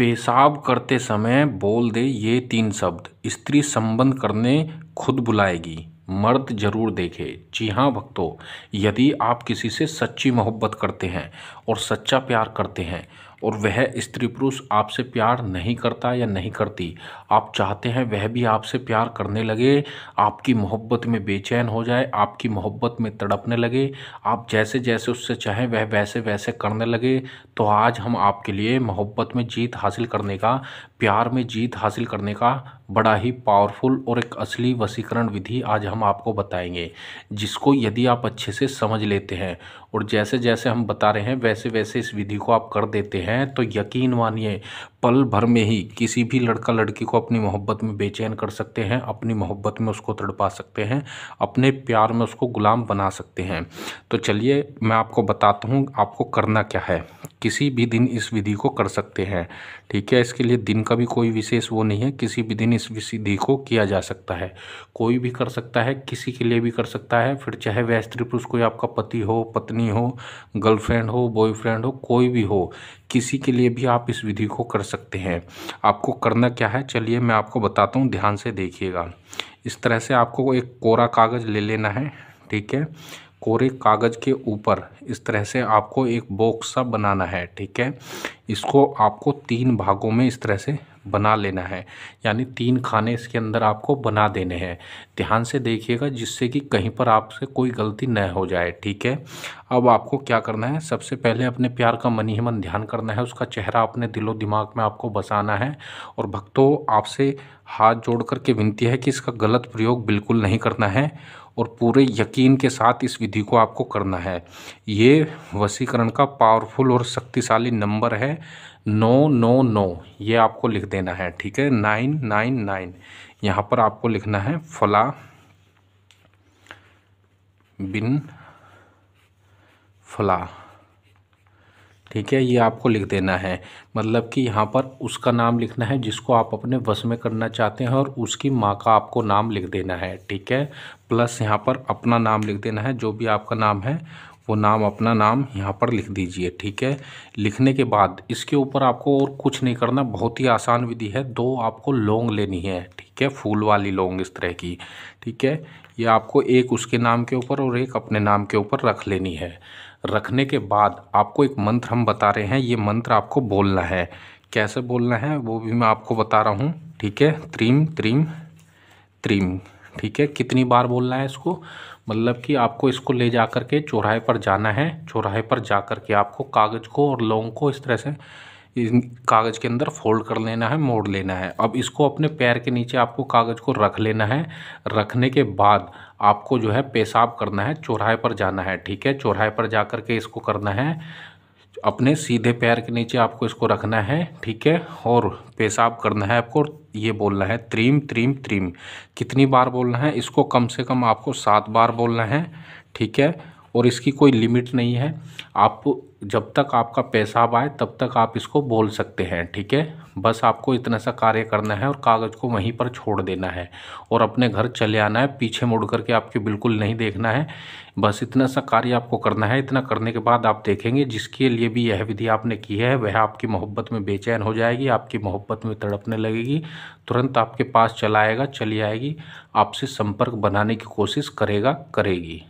पेशाब करते समय बोल दे ये तीन शब्द स्त्री संबंध करने खुद बुलाएगी मर्द जरूर देखे जी हाँ भक्तों यदि आप किसी से सच्ची मोहब्बत करते हैं और सच्चा प्यार करते हैं और वह स्त्री पुरुष आपसे प्यार नहीं करता या नहीं करती आप चाहते हैं वह भी आपसे प्यार करने लगे आपकी मोहब्बत में बेचैन हो जाए आपकी मोहब्बत में तड़पने लगे आप जैसे जैसे उससे चाहें वह वैसे वैसे करने लगे तो आज हम आपके लिए मोहब्बत में जीत हासिल करने का प्यार में जीत हासिल करने का बड़ा ही पावरफुल और एक असली वसीकरण विधि आज हम आपको बताएंगे जिसको यदि आप अच्छे से समझ लेते हैं और जैसे जैसे हम बता रहे हैं वैसे वैसे इस विधि को आप कर देते हैं तो यकीन मानिए पल भर में ही किसी भी लड़का लड़की को अपनी मोहब्बत में बेचैन कर सकते हैं अपनी मोहब्बत में उसको तड़पा सकते हैं अपने प्यार में उसको गुलाम बना सकते हैं तो चलिए मैं आपको बताता हूँ आपको करना क्या है किसी भी दिन इस विधि को कर सकते हैं ठीक है इसके लिए दिन का भी कोई विशेष वो नहीं है किसी भी दिन इस विधि को किया जा सकता है कोई भी कर सकता है किसी के लिए भी कर सकता है फिर चाहे वह स्त्री पुरुष कोई आपका पति हो पत्नी हो गर्लफ्रेंड हो बॉयफ्रेंड हो कोई भी हो किसी के लिए भी आप इस विधि को कर सकते हैं आपको करना क्या है चलिए मैं आपको बताता हूँ ध्यान से देखिएगा इस तरह से आपको एक कोरा कागज़ ले लेना है ठीक है कोरे कागज़ के ऊपर इस तरह से आपको एक बॉक्स सा बनाना है ठीक है इसको आपको तीन भागों में इस तरह से बना लेना है यानी तीन खाने इसके अंदर आपको बना देने हैं ध्यान से देखिएगा जिससे कि कहीं पर आपसे कोई गलती न हो जाए ठीक है अब आपको क्या करना है सबसे पहले अपने प्यार का मन ही मन ध्यान करना है उसका चेहरा अपने दिलो दिमाग में आपको बसाना है और भक्तों आपसे हाथ जोड़ करके विनती है कि इसका गलत प्रयोग बिल्कुल नहीं करना है और पूरे यकीन के साथ इस विधि को आपको करना है ये वसीकरण का पावरफुल और शक्तिशाली नंबर है नो नो नो ये आपको लिख देना है ठीक है नाइन नाइन नाइन यहाँ पर आपको लिखना है फला बिन फला ठीक है ये आपको लिख देना है मतलब कि यहाँ पर उसका नाम लिखना है जिसको आप अपने वश में करना चाहते हैं और उसकी माँ का आपको नाम लिख देना है ठीक है प्लस यहाँ पर अपना नाम लिख देना है जो भी आपका नाम है वो नाम अपना नाम यहाँ पर लिख दीजिए ठीक है लिखने के बाद इसके ऊपर आपको और कुछ नहीं करना बहुत ही आसान विधि है दो आपको लोंग लेनी है ठीक है फूल वाली लोंग इस तरह की ठीक है ये आपको एक उसके नाम के ऊपर और एक अपने नाम के ऊपर रख लेनी है रखने के बाद आपको एक मंत्र हम बता रहे हैं ये मंत्र आपको बोलना है कैसे बोलना है वो भी मैं आपको बता रहा हूँ ठीक है त्रिम त्रिम त्रिम ठीक है कितनी बार बोलना है इसको मतलब कि आपको इसको ले जा कर के चौराहे पर जाना है चौराहे पर जा कर के आपको कागज़ को और लौंग को इस तरह से कागज़ के अंदर फोल्ड कर लेना है मोड़ लेना है अब इसको अपने पैर के नीचे आपको कागज़ को रख लेना है रखने के बाद आपको जो है पेशाब करना है चौराहे पर जाना है ठीक है चौराहे पर जा कर के इसको करना है अपने सीधे पैर के नीचे आपको इसको रखना है ठीक है और पेशाब करना है आपको ये बोलना है त्रीम त्रीम त्रीम कितनी बार बोलना है इसको कम से कम आपको सात बार बोलना है ठीक है और इसकी कोई लिमिट नहीं है आप जब तक आपका पैसा आए तब तक आप इसको बोल सकते हैं ठीक है बस आपको इतना सा कार्य करना है और कागज़ को वहीं पर छोड़ देना है और अपने घर चले आना है पीछे मुड़ करके आपके बिल्कुल नहीं देखना है बस इतना सा कार्य आपको करना है इतना करने के बाद आप देखेंगे जिसके लिए भी यह विधि आपने की है वह आपकी मोहब्बत में बेचैन हो जाएगी आपकी मोहब्बत में तड़पने लगेगी तुरंत आपके पास चला आएगा चली आएगी आपसे संपर्क बनाने की कोशिश करेगा करेगी